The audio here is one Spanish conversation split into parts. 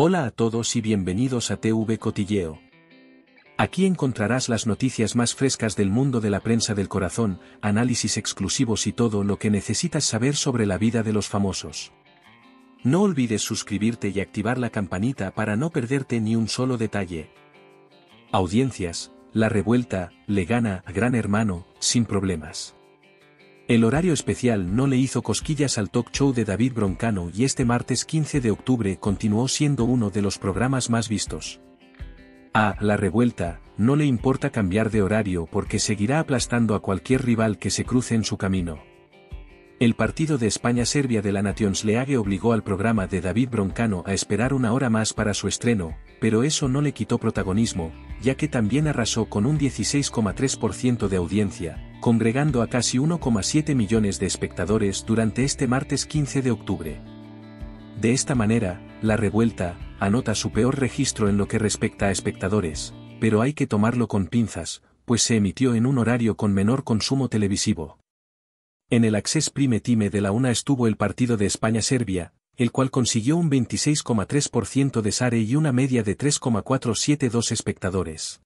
Hola a todos y bienvenidos a TV Cotilleo. Aquí encontrarás las noticias más frescas del mundo de la prensa del corazón, análisis exclusivos y todo lo que necesitas saber sobre la vida de los famosos. No olvides suscribirte y activar la campanita para no perderte ni un solo detalle. Audiencias, la revuelta, le gana a Gran Hermano, sin problemas. El horario especial no le hizo cosquillas al talk show de David Broncano y este martes 15 de octubre continuó siendo uno de los programas más vistos. A La Revuelta, no le importa cambiar de horario porque seguirá aplastando a cualquier rival que se cruce en su camino. El partido de España-Serbia de la Nations League obligó al programa de David Broncano a esperar una hora más para su estreno, pero eso no le quitó protagonismo, ya que también arrasó con un 16,3% de audiencia, congregando a casi 1,7 millones de espectadores durante este martes 15 de octubre. De esta manera, la revuelta, anota su peor registro en lo que respecta a espectadores, pero hay que tomarlo con pinzas, pues se emitió en un horario con menor consumo televisivo. En el Access Prime Time de la una estuvo el partido de España-Serbia, el cual consiguió un 26,3% de SARE y una media de 3,472 espectadores.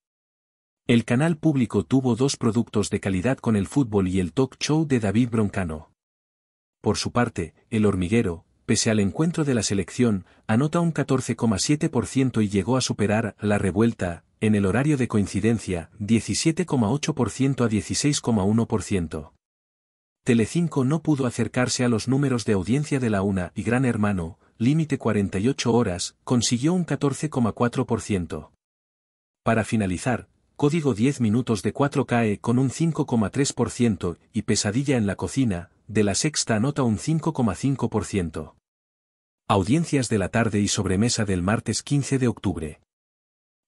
El canal público tuvo dos productos de calidad con el fútbol y el talk show de David Broncano. Por su parte, El Hormiguero, pese al encuentro de la selección, anota un 14,7% y llegó a superar la revuelta, en el horario de coincidencia, 17,8% a 16,1%. Telecinco no pudo acercarse a los números de audiencia de la UNA y Gran Hermano, límite 48 horas, consiguió un 14,4%. Para finalizar, Código 10 minutos de 4 cae con un 5,3% y Pesadilla en la cocina, de la sexta nota un 5,5%. Audiencias de la tarde y sobremesa del martes 15 de octubre.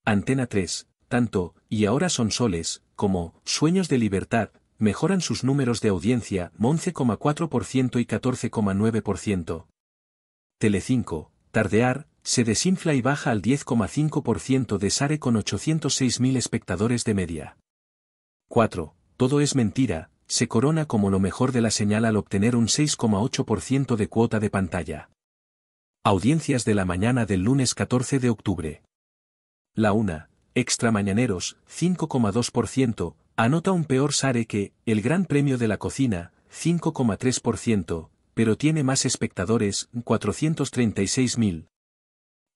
Antena 3, tanto, y ahora son soles, como, sueños de libertad, mejoran sus números de audiencia 11,4% y 14,9%. Tele 5, tardear, se desinfla y baja al 10,5% de Sare con 806.000 espectadores de media. 4. Todo es mentira, se corona como lo mejor de la señal al obtener un 6,8% de cuota de pantalla. Audiencias de la mañana del lunes 14 de octubre. La 1. Extra mañaneros, 5,2%, anota un peor Sare que, el Gran Premio de la Cocina, 5,3%, pero tiene más espectadores, 436.000,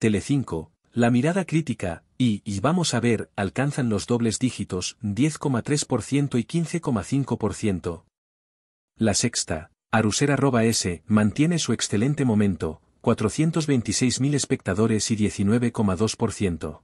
Tele5, La Mirada Crítica, y, y vamos a ver, alcanzan los dobles dígitos, 10,3% y 15,5%. La sexta, S, mantiene su excelente momento, 426.000 espectadores y 19,2%.